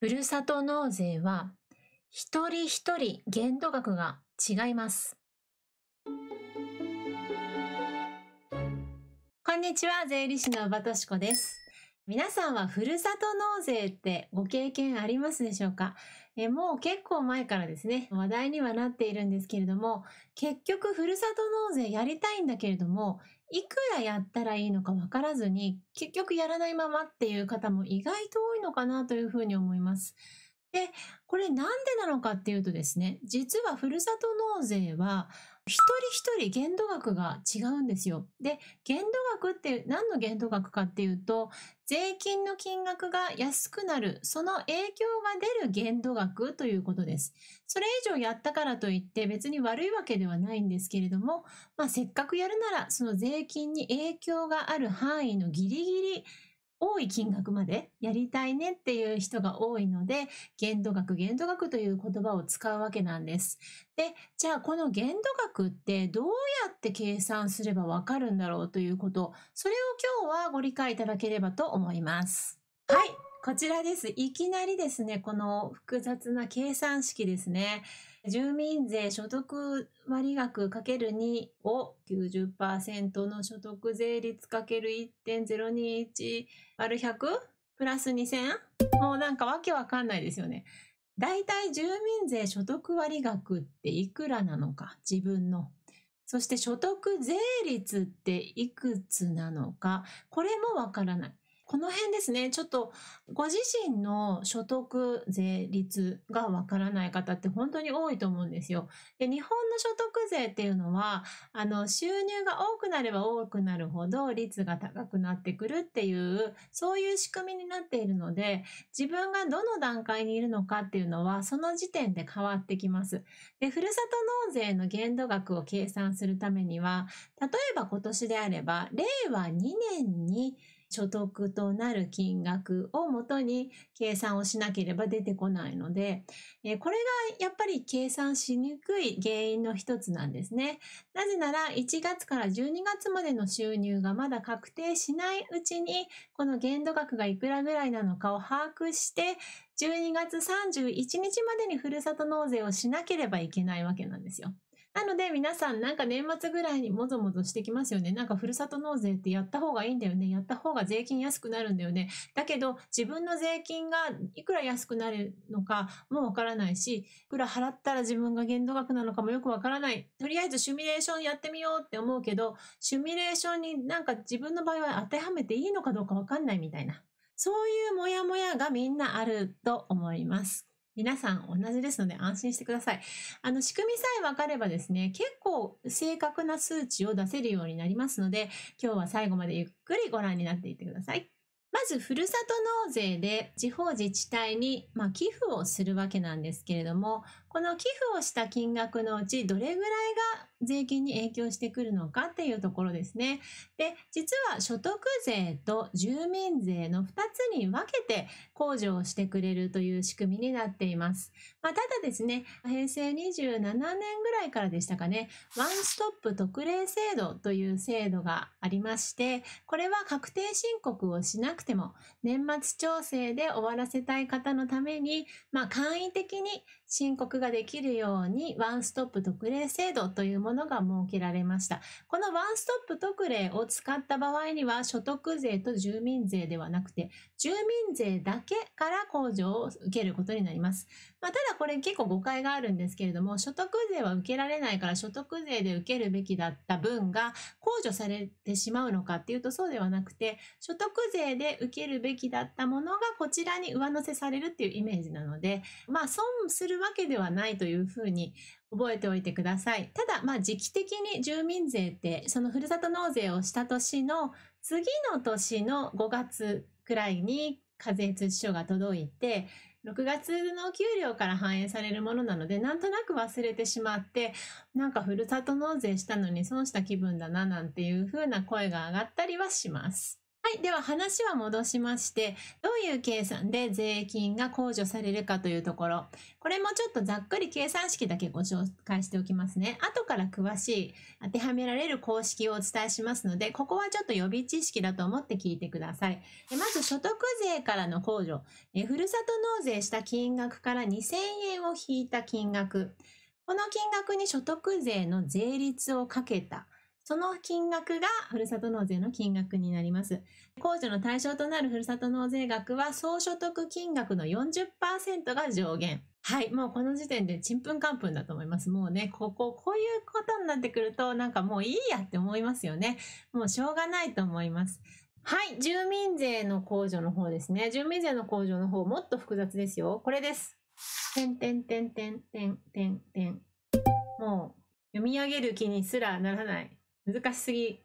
ふるさと納税は一人一人限度額が違います。こんにちは、税理士の馬としこです。皆さんはふるさと納税ってご経験ありますでしょうかえもう結構前からですね、話題にはなっているんですけれども、結局ふるさと納税やりたいんだけれども、いくらやったらいいのかわからずに、結局やらないままっていう方も意外と多いのかなというふうに思います。で、これなんでなのかっていうとですね、実はふるさと納税は、一人一人限度額が違うんですよ。で、限度額って何の限度額かっていうと、税金の金額が安くなる、その影響が出る限度額ということです。それ以上やったからといって別に悪いわけではないんですけれども、まあ、せっかくやるならその税金に影響がある範囲のギリギリ多い金額までやりたいねっていう人が多いので、限度額、限度額という言葉を使うわけなんです。で、じゃあこの限度額ってどうやって計算すればわかるんだろうということ、それを今日はご理解いただければと思います。はい。こちらです。いきなりですね、この複雑な計算式ですね。住民税所得割額 ×2 を90%の所得税率 ×1.021 割る 100? プラス 2000? もうなんかわけわかんないですよね。だいたい住民税所得割額っていくらなのか、自分の。そして所得税率っていくつなのか、これもわからない。この辺ですね、ちょっとご自身の所得税率がわからない方って本当に多いと思うんですよ。で、日本の所得税っていうのは、あの、収入が多くなれば多くなるほど率が高くなってくるっていう、そういう仕組みになっているので、自分がどの段階にいるのかっていうのは、その時点で変わってきます。で、ふるさと納税の限度額を計算するためには、例えば今年であれば、令和2年に所得となる金額をもとに計算をしなければ出てこないので、えこれがやっぱり計算しにくい原因の一つなんですね。なぜなら1月から12月までの収入がまだ確定しないうちに、この限度額がいくらぐらいなのかを把握して、12月31日までにふるさと納税をしなければいけないわけなんですよ。なので皆さんなんか年末ぐらいにもぞもぞしてきますよね。なんかふるさと納税ってやった方がいいんだよね。やった方が税金安くなるんだよね。だけど自分の税金がいくら安くなるのかもわからないし、いくら払ったら自分が限度額なのかもよくわからない。とりあえずシミュレーションやってみようって思うけど、シミュレーションになんか自分の場合は当てはめていいのかどうかわかんないみたいな。そういうモヤモヤがみんなあると思います。皆さん同じですので安心してください。あの、仕組みさえ分かればですね、結構正確な数値を出せるようになりますので、今日は最後までゆっくりご覧になっていってください。まず、ふるさと納税で地方自治体に、まあ、寄付をするわけなんですけれども、この寄付をした金額のうちどれぐらいが税金に影響してくるのかっていうところですね。で、実は所得税と住民税の2つに分けて控除をしてくれるという仕組みになっています。まあ、ただですね、平成27年ぐらいからでしたかね、ワンストップ特例制度という制度がありまして、これは確定申告をしなくても年末調整で終わらせたい方のために、まあ、簡易的に申告ができるようにワンストップ特例制度というものが設けられました。このワンストップ特例を使った場合には所得税と住民税ではなくて住民税だけから控除を受けることになります。まあ、ただこれ結構誤解があるんですけれども、所得税は受けられないから所得税で受けるべきだった分が控除されてしまうのかっていうとそうではなくて、所得税で受けるべきだったものがこちらに上乗せされるっていうイメージなので、まあ損するわけではないというふうに覚えておいてください。ただ、まあ時期的に住民税って、そのふるさと納税をした年の次の年の5月くらいに課税通知書が届いて、6月のお給料から反映されるものなので、なんとなく忘れてしまって、なんかふるさと納税したのに損した気分だななんていう風な声が上がったりはします。はい。では話は戻しまして、どういう計算で税金が控除されるかというところ。これもちょっとざっくり計算式だけご紹介しておきますね。後から詳しい当てはめられる公式をお伝えしますので、ここはちょっと予備知識だと思って聞いてください。でまず所得税からの控除え。ふるさと納税した金額から2000円を引いた金額。この金額に所得税の税率をかけた。その金額がふるさと納税の金額になります。控除の対象となるふるさと納税額は総所得金額の40%が上限。はい、もうこの時点でちんぷんかんぷんだと思います。もうね、ここ、こういうことになってくると、なんかもういいやって思いますよね。もうしょうがないと思います。はい、住民税の控除の方ですね。住民税の控除の方、もっと複雑ですよ。これです。てんてんてんてんてんてんてん。もう、読み上げる気にすらならない。難しすぎ。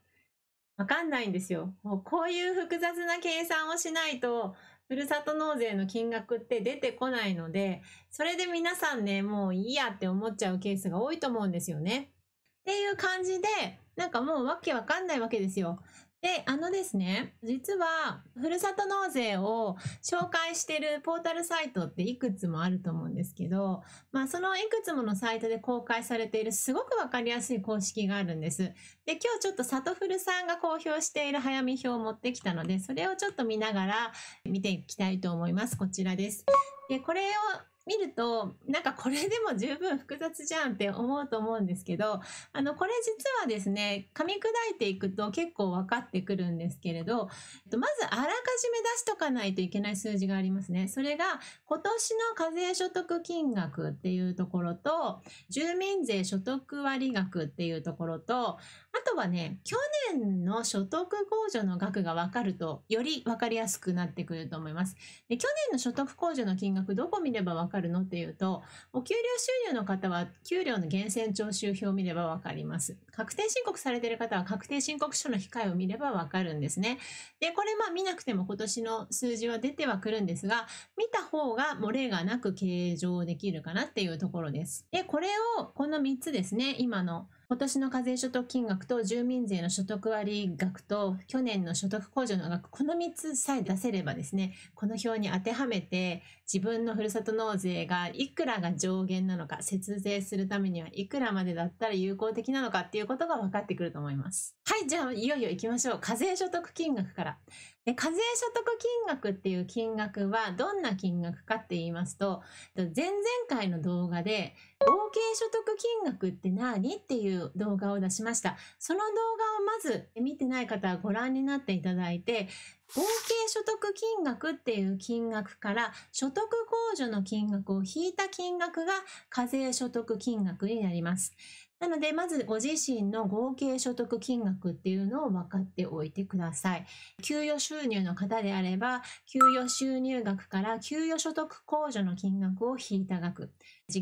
わかんないんですよ。もうこういう複雑な計算をしないと、ふるさと納税の金額って出てこないので、それで皆さんね、もういいやって思っちゃうケースが多いと思うんですよね。っていう感じで、なんかもうわけわかんないわけですよ。で、あのですね、実は、ふるさと納税を紹介してるポータルサイトっていくつもあると思うんですけど、まあ、そのいくつものサイトで公開されているすごくわかりやすい公式があるんです。で、今日ちょっとふるさんが公表している早見表を持ってきたので、それをちょっと見ながら見ていきたいと思います。こちらです。で、これを見ると、なんかこれでも十分複雑じゃんって思うと思うんですけど、あの、これ実はですね、噛み砕いていくと結構分かってくるんですけれど、まずあらかじめ出しとかないといけない数字がありますね。それが、今年の課税所得金額っていうところと、住民税所得割額っていうところと、あとはね、去年の所得控除の額が分かると、より分かりやすくなってくると思います。で去年の所得控除の金額、どこ見れば分かるのっていうと、お給料収入の方は、給料の源泉徴収票を見れば分かります。確定申告されている方は、確定申告書の控えを見れば分かるんですね。で、これまあ見なくても今年の数字は出てはくるんですが、見た方が漏れがなく計上できるかなっていうところです。で、これを、この3つですね、今の今年の課税所得金額と住民税の所得割額と去年の所得控除の額、この3つさえ出せればですね、この表に当てはめて自分のふるさと納税がいくらが上限なのか、節税するためにはいくらまでだったら有効的なのかっていうことが分かってくると思います。はい、じゃあいよいよ行きましょう。課税所得金額から。で、課税所得金額っていう金額はどんな金額かって言いますと、前々回の動画で合計所得金額って何っていう動画を出しました。その動画をまず見てない方はご覧になっていただいて、合計所得金額っていう金額から所得控除の金額を引いた金額が課税所得金額になります。なので、まずご自身の合計所得金額っていうのを分かっておいてください。給与収入の方であれば、給与収入額から給与所得控除の金額を引いた額。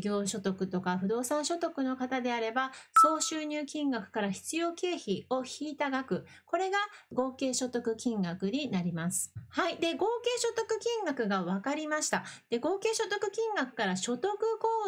事業所得とか不動産所得の方であれば、総収入金額から必要経費を引いた額、これが合計所得金額になります。はい。で、合計所得金額が分かりました。で、合計所得金額から所得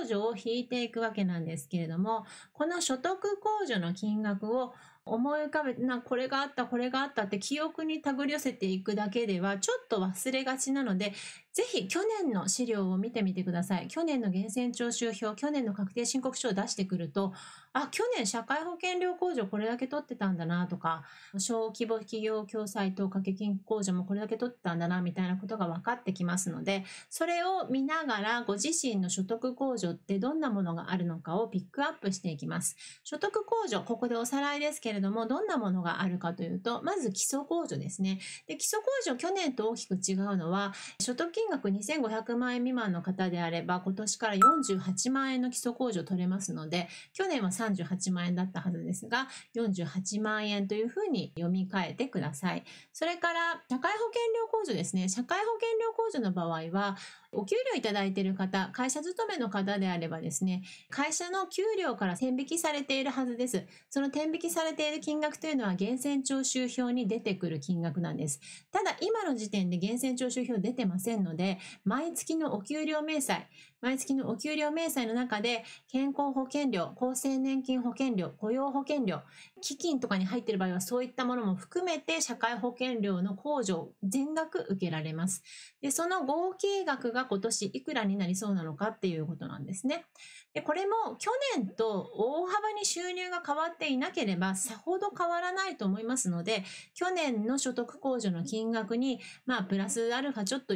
控除を引いていくわけなんですけれども、この所得控除の金額を思い浮かべてなこれがあったこれがあったって記憶に手繰り寄せていくだけではちょっと忘れがちなのでぜひ去年の資料を見てみてください去年の源泉徴収票去年の確定申告書を出してくるとあ去年社会保険料控除これだけ取ってたんだなとか小規模企業共済等掛け金控除もこれだけ取ってたんだなみたいなことが分かってきますのでそれを見ながらご自身の所得控除ってどんなものがあるのかをピックアップしていきます所得控除ここでおさらいですけれども、どんなものがあるかというと、まず基礎控除ですね。で、基礎控除、去年と大きく違うのは、所得金額2500万円未満の方であれば、今年から48万円の基礎控除取れますので、去年は38万円だったはずですが、48万円というふうに読み替えてください。それから、社会保険料控除ですね。社会保険料控除の場合は、お給料いただいている方、会社勤めの方であればですね、会社の給料から転引きされているはずです。その転引きされている金額というのは、源泉徴収票に出てくる金額なんです。ただ、今の時点で源泉徴収票出てませんので、毎月のお給料明細、毎月のお給料明細の中で、健康保険料、厚生年金保険料、雇用保険料、基金とかに入っている場合は、そういったものも含めて、社会保険料の控除、全額受けられます。で、その合計額が今年いくらになりそうなのかっていうことなんですね。で、これも去年と大幅に収入が変わっていなければ、さほど変わらないと思いますので、去年の所得控除の金額に、まあ、プラスアルファちょっと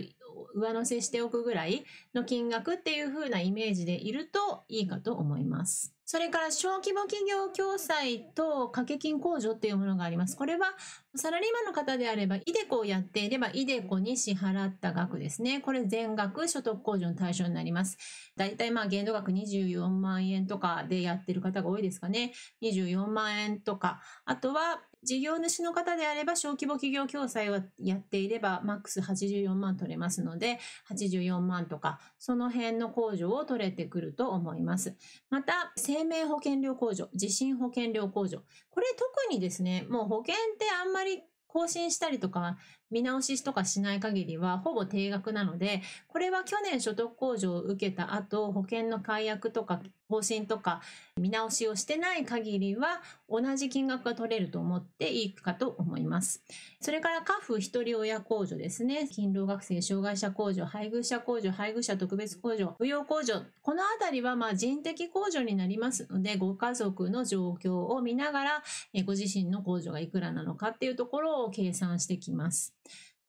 上乗せしておくぐらいの金額っていう風なイメージでいるといいかと思います。それから小規模企業共済と掛け金控除っていうものがあります。これはサラリーマンの方であれば、イデコをやっていれば、イデコに支払った額ですね。これ全額所得控除の対象になります。だいたいまあ限度額24万円とかでやってる方が多いですかね。24万円とか。あとは事業主の方であれば小規模企業共済をやっていればマックス84万取れますので84万とかその辺の控除を取れてくると思います。また生命保険料控除、地震保険料控除。これ特にですね、もう保険ってあんまり更新したりとか見直しとかしない限りはほぼ定額なので、これは去年所得控除を受けた後、保険の解約とか方針とか見直しをしてない限りは同じ金額が取れると思っていいかと思います。それから家父一人親控除ですね。勤労学生障害者控除、配偶者控除、配偶者特別控除、扶養控除。このあたりはま人的控除になりますので、ご家族の状況を見ながら、ご自身の控除がいくらなのかっていうところを計算してきます。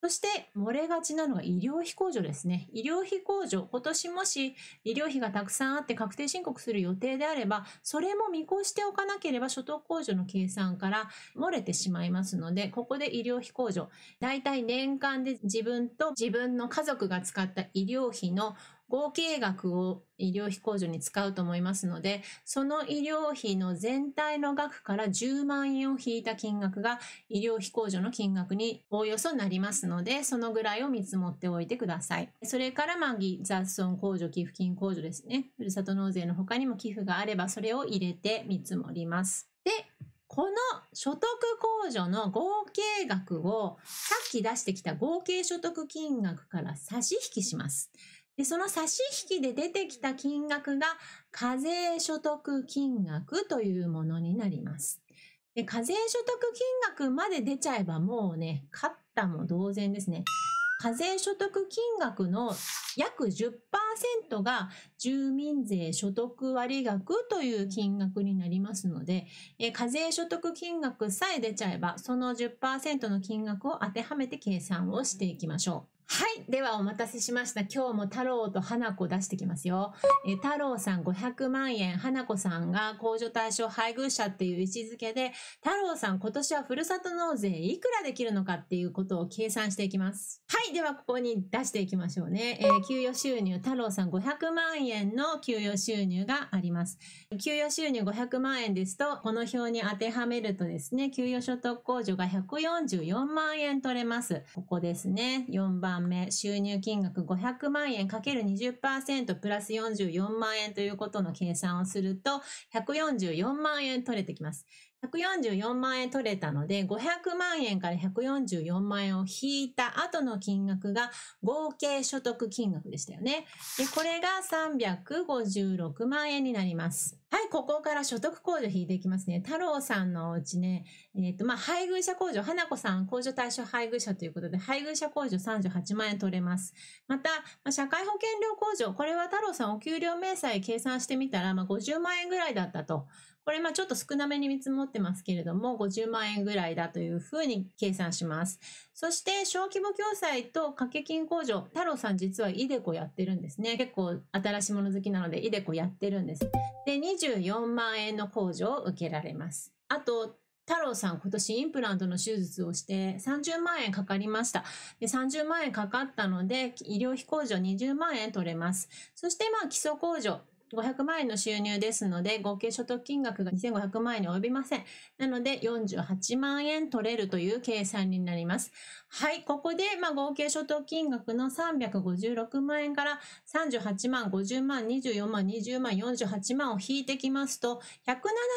そして、漏れがちなのが医療費控除ですね。医療費控除。今年もし医療費がたくさんあって確定申告する予定であれば、それも見越しておかなければ所得控除の計算から漏れてしまいますので、ここで医療費控除。だいたい年間で自分と自分の家族が使った医療費の合計額を医療費控除に使うと思いますので、その医療費の全体の額から10万円を引いた金額が医療費控除の金額におおよそなりますので、そのぐらいを見積もっておいてください。それから、まあ、雑損控除、寄付金控除ですね。ふるさと納税の他にも寄付があれば、それを入れて見積もります。で、この所得控除の合計額をさっき出してきた合計所得金額から差し引きします。で、その差し引きで出てきた金額が課税所得金額というものになります。で課税所得金額まで出ちゃえばもうね、勝ったも同然ですね。課税所得金額の約10%が住民税所得割額という金額になりますので、え課税所得金額さえ出ちゃえば、その10%の金額を当てはめて計算をしていきましょう。はい。ではお待たせしました。今日も太郎と花子出してきますよ。え太郎さん500万円、花子さんが控除対象配偶者っていう位置づけで、太郎さん今年はふるさと納税いくらできるのかっていうことを計算していきます。はい。ではここに出していきましょうね。えー、給与収入、太郎さん500万円の給与収入があります。給与収入500万円ですと、この表に当てはめるとですね、給与所得控除が144万円取れます。ここですね。4番収入金額500万円 ×20% プラス44万円ということの計算をすると、144万円取れてきます。144万円取れたので、500万円から144万円を引いた後の金額が合計所得金額でしたよね。で、これが356万円になります。はい、ここから所得控除引いていきますね。太郎さんのおうちね、えっ、ー、と、まあ、配偶者控除、花子さん、控除対象配偶者ということで、配偶者控除38万円取れます。また、まあ、社会保険料控除、これは太郎さんお給料明細計算してみたら、まあ、50万円ぐらいだったと。これまあちょっと少なめに見積もってますけれども、50万円ぐらいだというふうに計算します。そして小規模共済と掛け金控除、太郎さん実はイデコやってるんですね。結構新しいもの好きなのでイデコやってるんです。で、24万円の控除を受けられます。あと、太郎さん、今年インプラントの手術をして30万円かかりました。で30万円かかったので、医療費控除20万円取れます。そして、まあ、基礎控除。500万円の収入ですので、合計所得金額が2500万円に及びません。なので、48万円取れるという計算になります。はい、ここで、まあ、合計所得金額の356万円から38万、50万、24万、20万、48万を引いてきますと、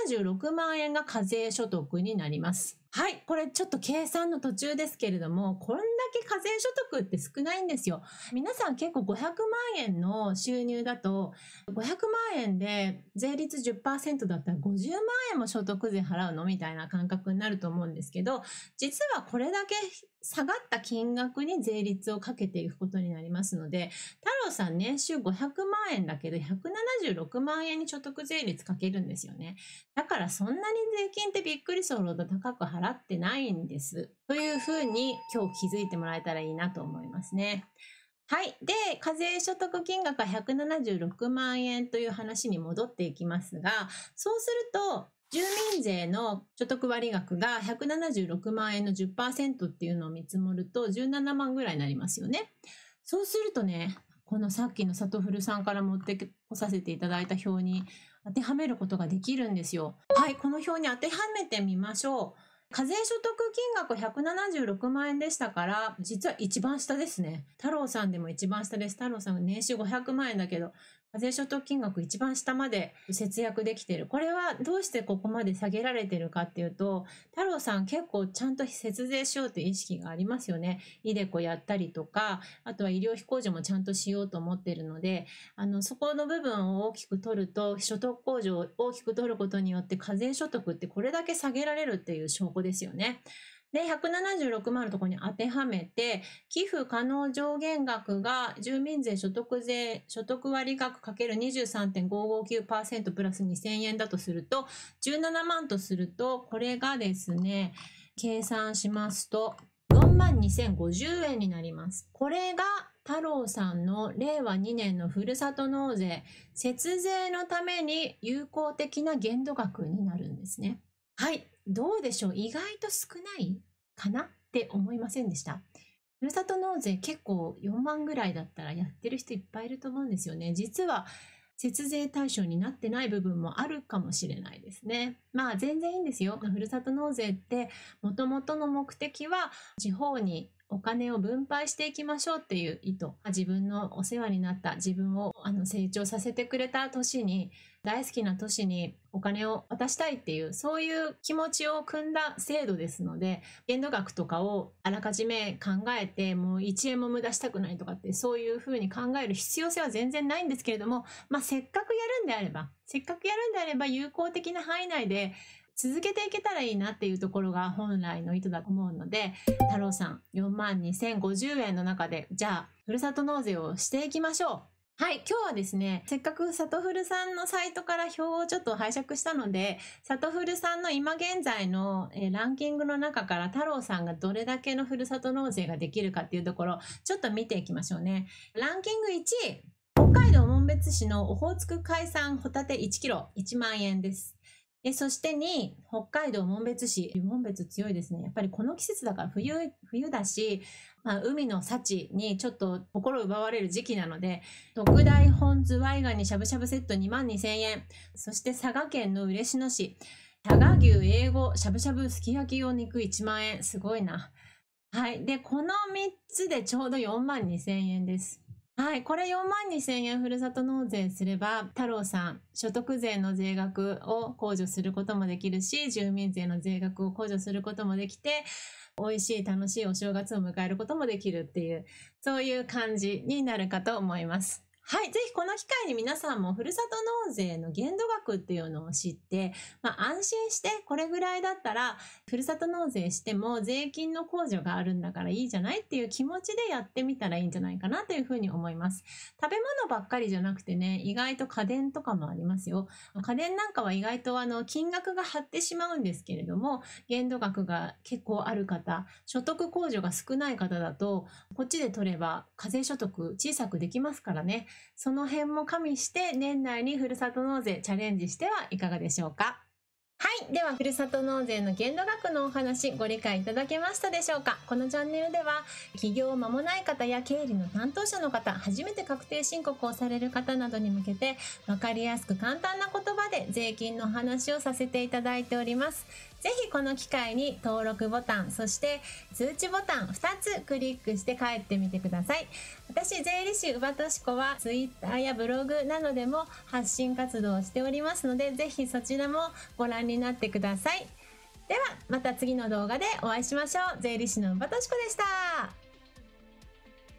176万円が課税所得になります。はい。これちょっと計算の途中ですけれども、こんだけ課税所得って少ないんですよ。皆さん結構500万円の収入だと、500万円で税率10%だったら50万円も所得税払うのみたいな感覚になると思うんですけど、実はこれだけ下がった金額に税率をかけていくことになりますので、さん年収500万円だけど、176万円に所得税率かけるんですよね。だからそんなに税金ってびっくりするほど高く払ってないんです。というふうに今日気づいてもらえたらいいなと思いますね。はい。で、課税所得金額は176万円という話に戻っていきますが、そうすると、住民税の所得割額が176万円の10%っていうのを見積もると17万ぐらいになりますよね。そうするとね、このさっきの里古さんから持ってこさせていただいた表に当てはめることができるんですよ。はい、この表に当てはめてみましょう。課税所得金額176万円でしたから、実は一番下ですね。太郎さんでも一番下です。太郎さんが年収500万円だけど、課税所得金額一番下まで節約できている。これはどうしてここまで下げられてるかっていうと、太郎さん結構ちゃんと節税しようという意識がありますよね。イデコやったりとか、あとは医療費控除もちゃんとしようと思ってるので、あの、そこの部分を大きく取ると、所得控除を大きく取ることによって課税所得ってこれだけ下げられるっていう証拠ですよね。で、176万のところに当てはめて、寄付可能上限額が住民税所得税、所得割額 ×23.559% プラス2000円だとすると、17万とすると、これがですね、計算しますと、4万2050円になります。これが太郎さんの令和2年のふるさと納税、節税のために有効的な限度額になるんですね。はい。どうでしょう意外と少ないかなって思いませんでした。ふるさと納税結構4万ぐらいだったらやってる人いっぱいいると思うんですよね。実は節税対象になってない部分もあるかもしれないですね。まあ全然いいんですよ。ふるさと納税ってもともとの目的は地方にお金を分配していきましょうっていう意図。自分のお世話になった、自分をあの成長させてくれた年に、大好きな年にお金を渡したいっていう、そういう気持ちを組んだ制度ですので、限度額とかをあらかじめ考えて、もう1円も無駄したくないとかって、そういうふうに考える必要性は全然ないんですけれども、まあ、せっかくやるんであれば、せっかくやるんであれば有効的な範囲内で続けていけたらいいなっていうところが本来の意図だと思うので、太郎さん、4万2050円の中で、じゃあ、ふるさと納税をしていきましょう。はい、今日はですね、せっかく里るさんのサイトから表をちょっと拝借したので、里るさんの今現在の、えランキングの中から太郎さんがどれだけのふるさと納税ができるかっていうところ、ちょっと見ていきましょうね。ランキング1位、北海道紋別市のオホーツク海産ホタテ1キロ1万円です。えそして2、北海道紋別市。紋別強いですね。やっぱりこの季節だから冬、冬だし、まあ、海の幸にちょっと心奪われる時期なので、特大本ズワイガニしゃぶしゃぶセット2万2000円。そして佐賀県の嬉野市。佐賀牛英語しゃぶしゃぶすき焼き用肉1万円。すごいな。はい。で、この3つでちょうど4万2000円です。はい、これ4万2000円ふるさと納税すれば、太郎さん、所得税の税額を控除することもできるし、住民税の税額を控除することもできて、美味しい楽しいお正月を迎えることもできるっていう、そういう感じになるかと思います。はい、ぜひこの機会に皆さんもふるさと納税の限度額っていうのを知って、まあ、安心してこれぐらいだったら、ふるさと納税しても税金の控除があるんだからいいじゃないっていう気持ちでやってみたらいいんじゃないかなというふうに思います。食べ物ばっかりじゃなくてね、意外と家電とかもありますよ。家電なんかは意外とあの、金額が張ってしまうんですけれども、限度額が結構ある方、所得控除が少ない方だと、こっちで取れば課税所得小さくできますからね。その辺も加味して年内にふるさと納税チャレンジしてはいかがでしょうかはい。では、ふるさと納税の限度額のお話、ご理解いただけましたでしょうかこのチャンネルでは、起業を間もない方や経理の担当者の方、初めて確定申告をされる方などに向けて、わかりやすく簡単な言葉で税金のお話をさせていただいております。ぜひこの機会に登録ボタン、そして通知ボタン2つクリックして帰ってみてください。私、税理士うばとし子は Twitter やブログなどでも発信活動をしておりますので、ぜひそちらもご覧になってください。では、また次の動画でお会いしましょう。税理士のうばとし子でした。